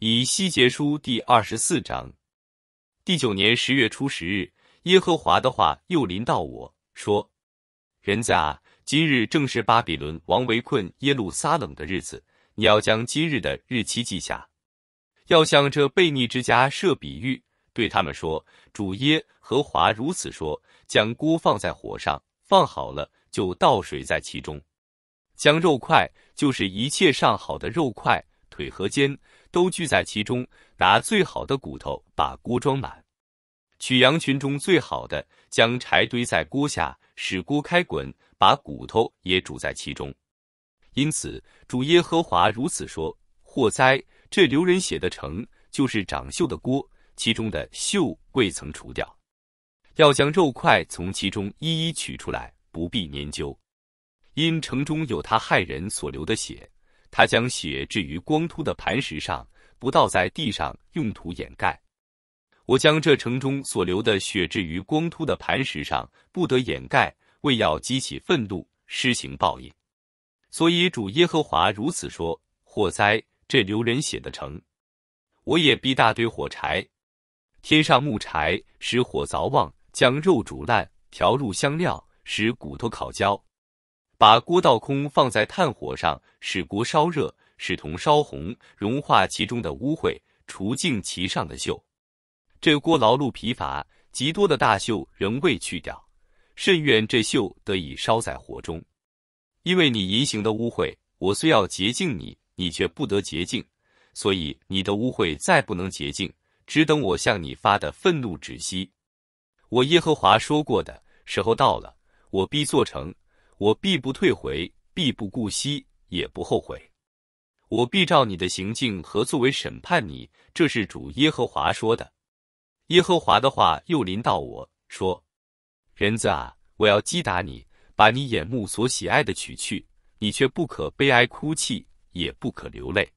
以西结书第二十四章，第九年十月初十日，耶和华的话又临到我说：“人子啊，今日正是巴比伦王围困耶路撒冷的日子，你要将今日的日期记下，要向这悖逆之家设比喻，对他们说：主耶和华如此说：将锅放在火上，放好了就倒水在其中，将肉块，就是一切上好的肉块。”腿和肩都聚在其中，拿最好的骨头把锅装满，取羊群中最好的，将柴堆在锅下，使锅开滚，把骨头也煮在其中。因此，主耶和华如此说：祸灾！这流人血的城，就是长锈的锅，其中的锈未曾除掉。要将肉块从其中一一取出来，不必研究，因城中有他害人所流的血。他将血置于光秃的磐石上，不倒在地上，用土掩盖。我将这城中所流的血置于光秃的磐石上，不得掩盖，为要激起愤怒，施行报应。所以主耶和华如此说：祸灾，这流人血的城！我也逼大堆火柴，添上木柴，使火凿旺，将肉煮烂，调入香料，使骨头烤焦。把锅倒空，放在炭火上，使锅烧热，使铜烧红，融化其中的污秽，除净其上的锈。这锅劳碌疲乏极多的大锈仍未去掉，甚愿这锈得以烧在火中。因为你淫行的污秽，我虽要洁净你，你却不得洁净，所以你的污秽再不能洁净，只等我向你发的愤怒止息。我耶和华说过的，时候到了，我必做成。我必不退回，必不顾惜，也不后悔。我必照你的行径和作为审判你。这是主耶和华说的。耶和华的话又临到我说：“人子啊，我要击打你，把你眼目所喜爱的取去。你却不可悲哀哭泣，也不可流泪，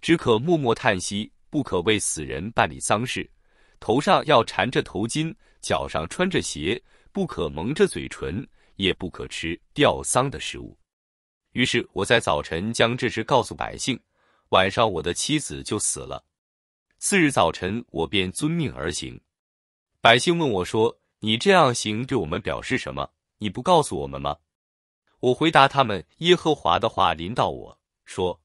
只可默默叹息，不可为死人办理丧事。头上要缠着头巾，脚上穿着鞋，不可蒙着嘴唇。”也不可吃吊丧的食物。于是我在早晨将这事告诉百姓，晚上我的妻子就死了。次日早晨我便遵命而行。百姓问我说：“你这样行，对我们表示什么？你不告诉我们吗？”我回答他们：“耶和华的话临到我说，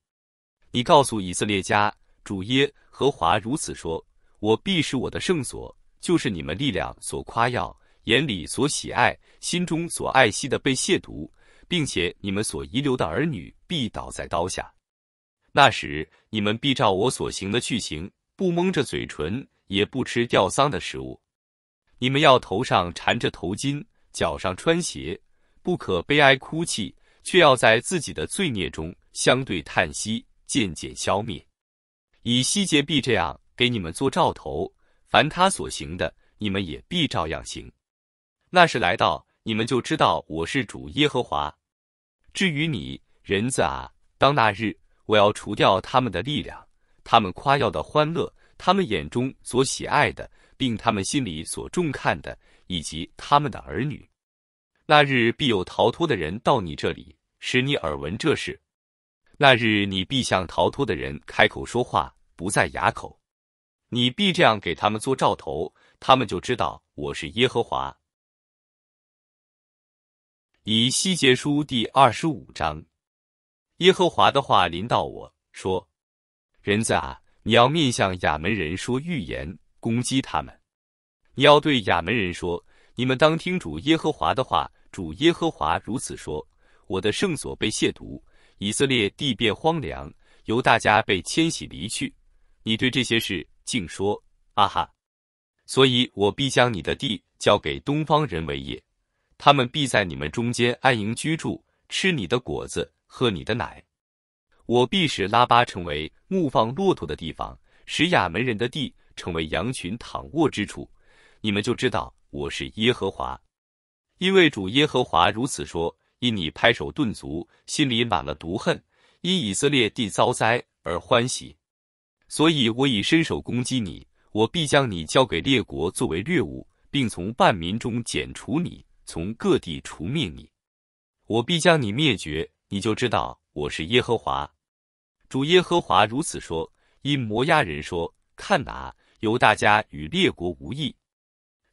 你告诉以色列家，主耶和华如此说：我必是我的圣所，就是你们力量所夸耀。”眼里所喜爱，心中所爱惜的被亵渎，并且你们所遗留的儿女必倒在刀下。那时，你们必照我所行的去行，不蒙着嘴唇，也不吃吊丧的食物。你们要头上缠着头巾，脚上穿鞋，不可悲哀哭泣，却要在自己的罪孽中相对叹息，渐渐消灭。以西结必这样给你们做兆头，凡他所行的，你们也必照样行。那时来到，你们就知道我是主耶和华。至于你人子啊，当那日我要除掉他们的力量，他们夸耀的欢乐，他们眼中所喜爱的，并他们心里所重看的，以及他们的儿女。那日必有逃脱的人到你这里，使你耳闻这事。那日你必向逃脱的人开口说话，不在哑口。你必这样给他们做兆头，他们就知道我是耶和华。以西结书第二十五章，耶和华的话临到我说：“人子啊，你要面向亚门人说预言，攻击他们。你要对亚门人说：你们当听主耶和华的话。主耶和华如此说：我的圣所被亵渎，以色列地变荒凉，由大家被迁徙离去。你对这些事竟说：啊哈！所以我必将你的地交给东方人为业。”他们必在你们中间安营居住，吃你的果子，喝你的奶。我必使拉巴成为牧放骆驼的地方，使亚门人的地成为羊群躺卧之处。你们就知道我是耶和华。因为主耶和华如此说：因你拍手顿足，心里满了毒恨，因以色列地遭灾而欢喜，所以我已伸手攻击你。我必将你交给列国作为掠物，并从万民中剪除你。从各地除灭你，我必将你灭绝，你就知道我是耶和华。主耶和华如此说，因摩押人说：“看哪，由大家与列国无异。”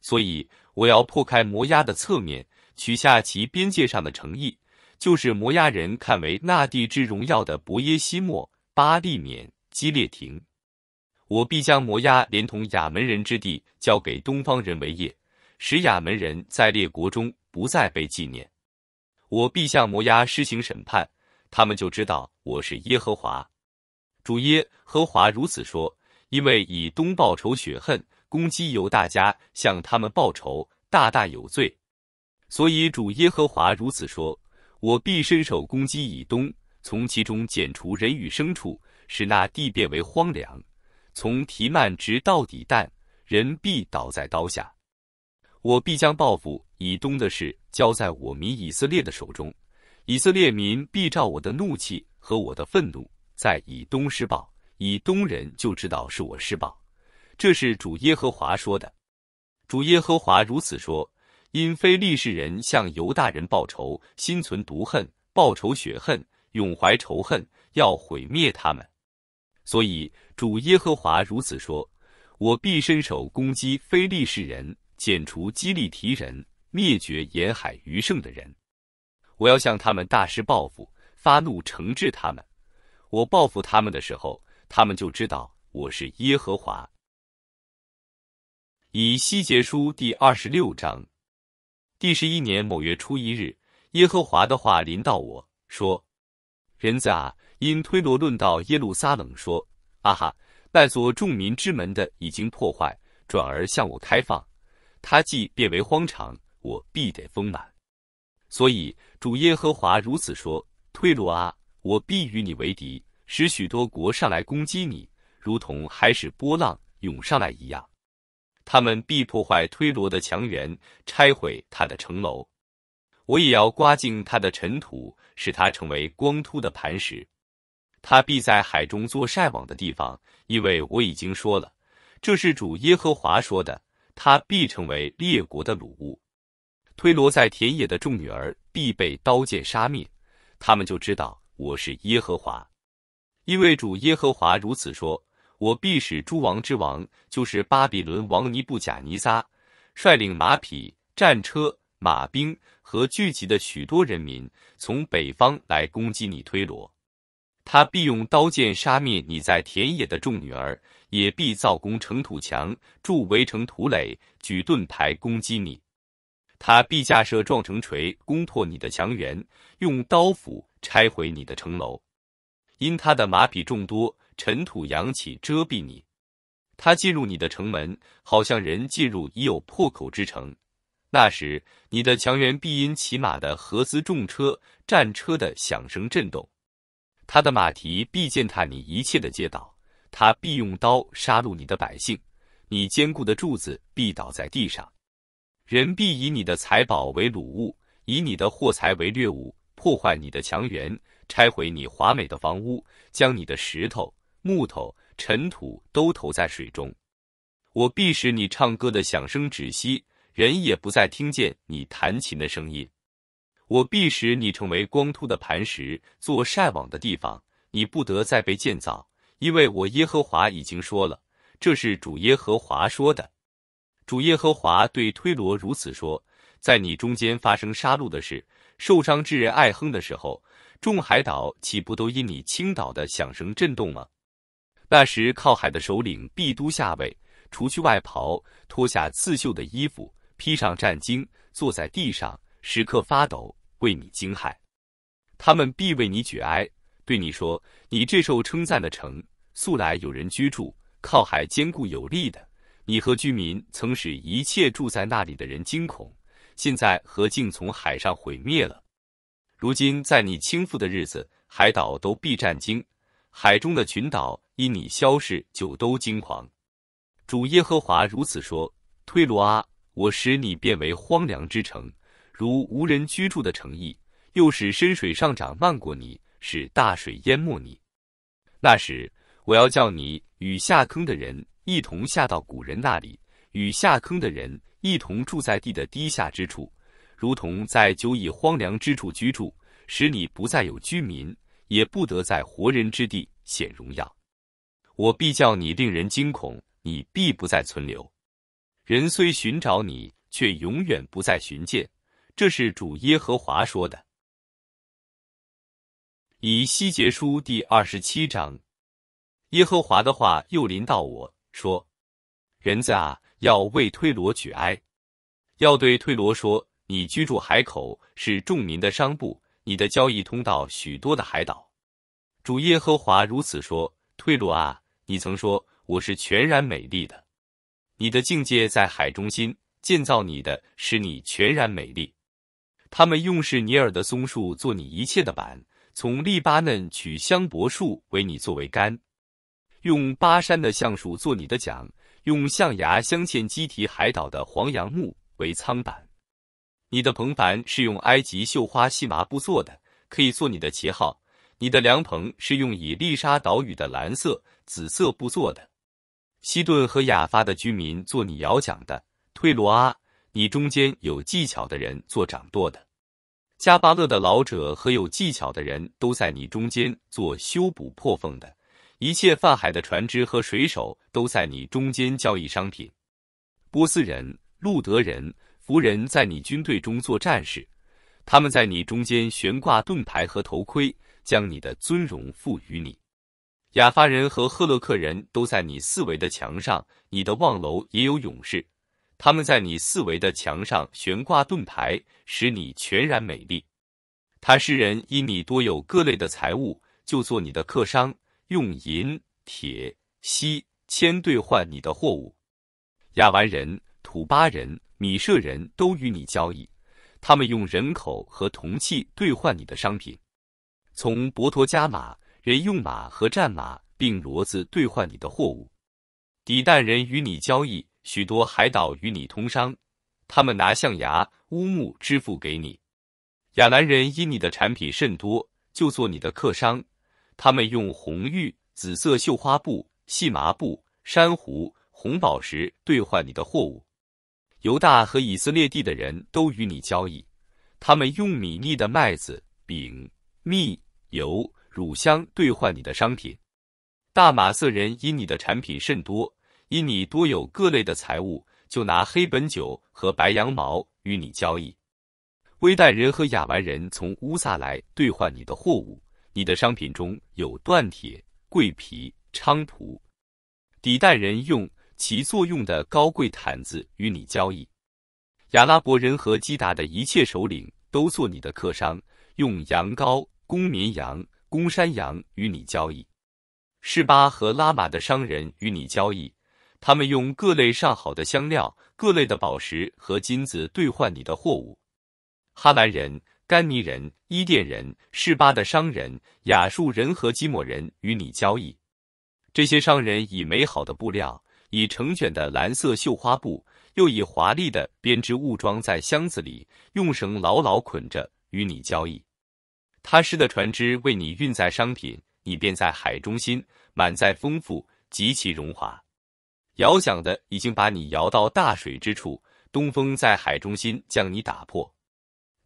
所以我要破开摩押的侧面，取下其边界上的诚意，就是摩押人看为那地之荣耀的伯耶西莫、巴利免、基列亭。我必将摩押连同亚门人之地交给东方人为业。使亚门人在列国中不再被纪念，我必向摩押施行审判，他们就知道我是耶和华。主耶和华如此说，因为以东报仇雪恨，攻击由大家向他们报仇，大大有罪，所以主耶和华如此说：我必伸手攻击以东，从其中剪除人与牲畜，使那地变为荒凉，从提曼直到底但，人必倒在刀下。我必将报复以东的事交在我民以色列的手中，以色列民必照我的怒气和我的愤怒在以东施暴，以东人就知道是我施暴。这是主耶和华说的。主耶和华如此说，因非利士人向犹大人报仇，心存毒恨，报仇雪恨，永怀仇恨，要毁灭他们，所以主耶和华如此说，我必伸手攻击非利士人。剪除激励敌人、灭绝沿海余剩的人，我要向他们大施报复，发怒惩治他们。我报复他们的时候，他们就知道我是耶和华。以西结书第二十六章，第十一年某月初一日，耶和华的话临到我说：“人子啊，因推罗论到耶路撒冷说：‘啊哈，那座众民之门的已经破坏，转而向我开放。’”他既变为荒场，我必得丰满。所以主耶和华如此说：推罗啊，我必与你为敌，使许多国上来攻击你，如同海使波浪涌上来一样。他们必破坏推罗的墙垣，拆毁他的城楼。我也要刮净他的尘土，使他成为光秃的磐石。他必在海中做晒网的地方，因为我已经说了，这是主耶和华说的。他必成为列国的鲁物，推罗在田野的众女儿必被刀剑杀灭。他们就知道我是耶和华，因为主耶和华如此说：我必使诸王之王，就是巴比伦王尼布甲尼撒，率领马匹、战车、马兵和聚集的许多人民，从北方来攻击你推罗。他必用刀剑杀灭你在田野的众女儿，也必造工程土墙，筑围城土垒，举盾牌攻击你。他必架设撞城锤，攻破你的墙垣，用刀斧拆毁你的城楼。因他的马匹众多，尘土扬起遮蔽你。他进入你的城门，好像人进入已有破口之城。那时，你的墙垣必因骑马的合资重车战车的响声震动。他的马蹄必践踏你一切的街道，他必用刀杀戮你的百姓，你坚固的柱子必倒在地上，人必以你的财宝为掳物，以你的货财为掠物，破坏你的墙垣，拆毁你华美的房屋，将你的石头、木头、尘土都投在水中。我必使你唱歌的响声止息，人也不再听见你弹琴的声音。我必使你成为光秃的磐石，做晒网的地方。你不得再被建造，因为我耶和华已经说了，这是主耶和华说的。主耶和华对推罗如此说：在你中间发生杀戮的事，受伤之人爱哼的时候，众海岛岂不都因你倾倒的响声震动吗？那时靠海的首领必都下位，除去外袍，脱下刺绣的衣服，披上战巾，坐在地上，时刻发抖。为你惊骇，他们必为你举哀，对你说：“你这受称赞的城，素来有人居住，靠海坚固有力的，你和居民曾使一切住在那里的人惊恐，现在何竟从海上毁灭了？如今在你倾覆的日子，海岛都必战惊，海中的群岛因你消逝就都惊狂。”主耶和华如此说：“推罗啊，我使你变为荒凉之城。”如无人居住的城邑，又使深水上涨漫过你，使大水淹没你。那时，我要叫你与下坑的人一同下到古人那里，与下坑的人一同住在地的低下之处，如同在久已荒凉之处居住，使你不再有居民，也不得在活人之地显荣耀。我必叫你令人惊恐，你必不再存留。人虽寻找你，却永远不再寻见。这是主耶和华说的。以西结书第二十七章，耶和华的话又临到我说：“人子啊，要为推罗举哀，要对推罗说：你居住海口，是众民的商埠，你的交易通道，许多的海岛。主耶和华如此说：推罗啊，你曾说我是全然美丽的，你的境界在海中心，建造你的使你全然美丽。”他们用是尼尔的松树做你一切的板，从利巴嫩取香柏树为你作为杆，用巴山的橡树做你的桨，用象牙镶嵌基提海岛的黄杨木为舱板。你的篷帆是用埃及绣花细麻布做的，可以做你的旗号。你的凉棚是用以利沙岛屿的蓝色、紫色布做的。西顿和亚发的居民做你摇桨的。推罗阿。你中间有技巧的人做掌舵的，加巴勒的老者和有技巧的人都在你中间做修补破缝的。一切泛海的船只和水手都在你中间交易商品。波斯人、路德人、福人在你军队中做战士，他们在你中间悬挂盾牌和头盔，将你的尊荣赋予你。亚发人和赫勒克人都在你四围的墙上，你的望楼也有勇士。他们在你四围的墙上悬挂盾牌，使你全然美丽。他诗人因你多有各类的财物，就做你的客商，用银、铁、锡、铅兑换你的货物。亚完人、土巴人、米舍人都与你交易，他们用人口和铜器兑换你的商品。从博陀加马人用马和战马并骡子兑换你的货物。底但人与你交易。许多海岛与你通商，他们拿象牙、乌木支付给你。亚兰人因你的产品甚多，就做你的客商，他们用红玉、紫色绣花布、细麻布、珊瑚、红宝石兑换你的货物。犹大和以色列地的人都与你交易，他们用米粒的麦子、饼、蜜、油、乳香兑换你的商品。大马色人因你的产品甚多。因你多有各类的财物，就拿黑本酒和白羊毛与你交易。微代人和亚完人从乌萨来兑换你的货物。你的商品中有锻铁、桂皮、菖蒲。底代人用其作用的高贵毯子与你交易。亚拉伯人和基达的一切首领都做你的客商，用羊羔、公绵羊、公山羊与你交易。士巴和拉玛的商人与你交易。他们用各类上好的香料、各类的宝石和金子兑换你的货物。哈兰人、甘尼人、伊甸人、士巴的商人、亚述人和基摩人与你交易。这些商人以美好的布料，以成卷的蓝色绣花布，又以华丽的编织物装在箱子里，用绳牢牢捆着，与你交易。他师的船只为你运载商品，你便在海中心满载丰富，极其荣华。遥想的已经把你摇到大水之处，东风在海中心将你打破。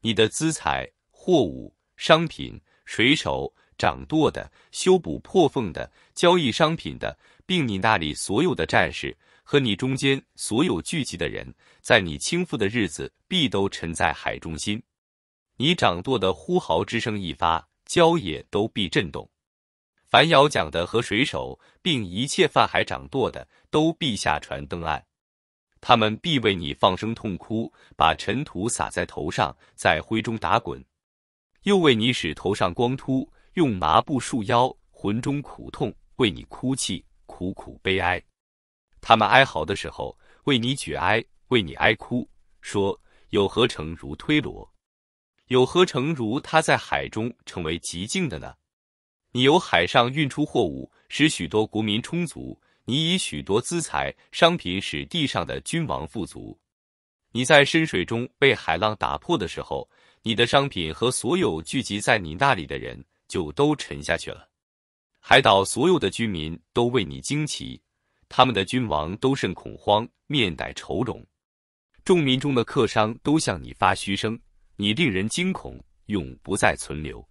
你的资财、货物、商品、水手、掌舵的、修补破缝的、交易商品的，并你那里所有的战士和你中间所有聚集的人，在你倾覆的日子，必都沉在海中心。你掌舵的呼号之声一发，郊野都必震动。凡摇桨的和水手，并一切泛海掌舵的，都必下船登岸。他们必为你放声痛哭，把尘土撒在头上，在灰中打滚；又为你使头上光秃，用麻布束腰，魂中苦痛，为你哭泣，苦苦悲哀。他们哀嚎的时候，为你举哀，为你哀哭，说：“有何成如推罗？有何成如他在海中成为极静的呢？”你由海上运出货物，使许多国民充足；你以许多资财、商品使地上的君王富足。你在深水中被海浪打破的时候，你的商品和所有聚集在你那里的人就都沉下去了。海岛所有的居民都为你惊奇，他们的君王都甚恐慌，面带愁容。众民中的客商都向你发嘘声，你令人惊恐，永不再存留。